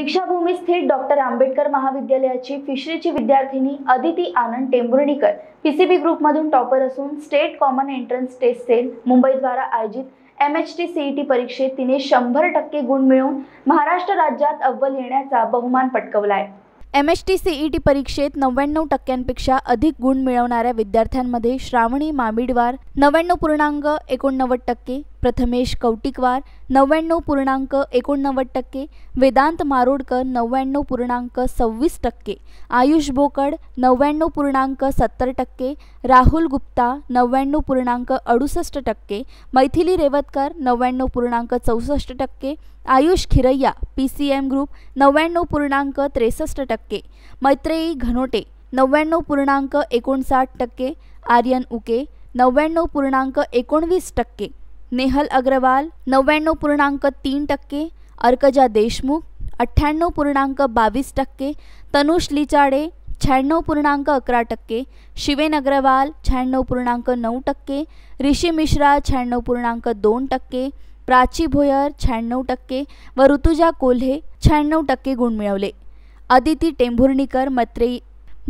दीक्षाभूमी स्थित डॉक्टर आंबेडकर महाविद्यालयाची फिशरीची विद्यार्थिनी अदिती आनंद टेंभुर्णीकर पीसीबी ग्रुपमधून टॉपर असून state common entrance test cell मुंबईद्वारा आयोजित एम एच टी टी परीक्षेत तिने शंभर टक्के गुण मिळवून महाराष्ट्र राज्यात अव्वल येण्याचा बहुमान पटकवला आहे एम एच टी टी परीक्षेत नव्याण्णव टक्क्यांपेक्षा अधिक गुण मिळवणाऱ्या विद्यार्थ्यांमध्ये श्रावणी मामिडवार नव्याण्णव पूर्णांक एकोणनव्वद टक्के प्रथमेश कौटिकवार नव्याण्णव पूर्णांक एकोणनव्वद टक्के वेदांत मारोडकर नव्याण्णव पूर्णांक सव्वीस टक्के आयुष बोकड नव्याण्णव पूर्णांक सत्तर टक्के राहुल गुप्ता नव्याण्णव पूर्णांक अडुसष्ट टक्के मैथिली रेवतकर नव्याण्णव पूर्णांक चौसष्ट टक्के Ayush Khiraiyya P C M group नव्याण्णव पूर्णांक त्रेसष्ट टक्के मैत्रेयी घनोटे नव्याण्णव पूर्णांक एकोणसाठ टक्के आर्यन उके नव्याण्णव पूर्णांक एकोणवीस टक्के नेहल अग्रवाल नव्याण्णव पूर्णांक तीन टक्के अर्कजा देशमुख अठ्ठ्याण्णव पूर्णांक बावीस टक्के तनुष लिचाडे शहाण्णव पूर्णांक अकरा टक्के शिवेन अग्रवाल शहाण्णव पूर्णांक नऊ टक्के ऋषी मिश्रा शहाण्णव पूर्णांक दोन टक्के प्राची भोयर शहाण्णव टक्के व ऋतुजा कोल्हे शहाण्णव टक्के गुण मिळवले अदिती टेंभुर्णीकर मत्रेई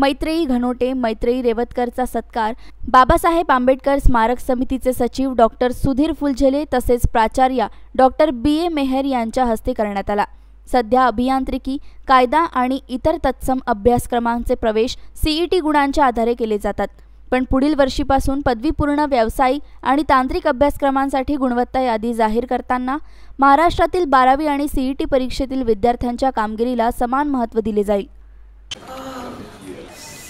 मैत्रेयी घनोटे मैत्रेयी रेवतकरचा सत्कार बाबासाहेब आंबेडकर स्मारक समितीचे सचिव डॉक्टर सुधीर फुलझेले तसेच प्राचार्या डॉक्टर बी ए मेहर यांच्या हस्ते करण्यात आला सध्या अभियांत्रिकी कायदा आणि इतर तत्सम अभ्यासक्रमांचे प्रवेश सीईटी गुणांच्या आधारे केले जातात पण पुढील वर्षीपासून पदवीपूर्ण व्यावसायिक आणि तांत्रिक अभ्यासक्रमांसाठी गुणवत्ता यादी जाहीर करताना महाराष्ट्रातील बारावी आणि सीईटी परीक्षेतील विद्यार्थ्यांच्या कामगिरीला समान महत्त्व दिले जाईल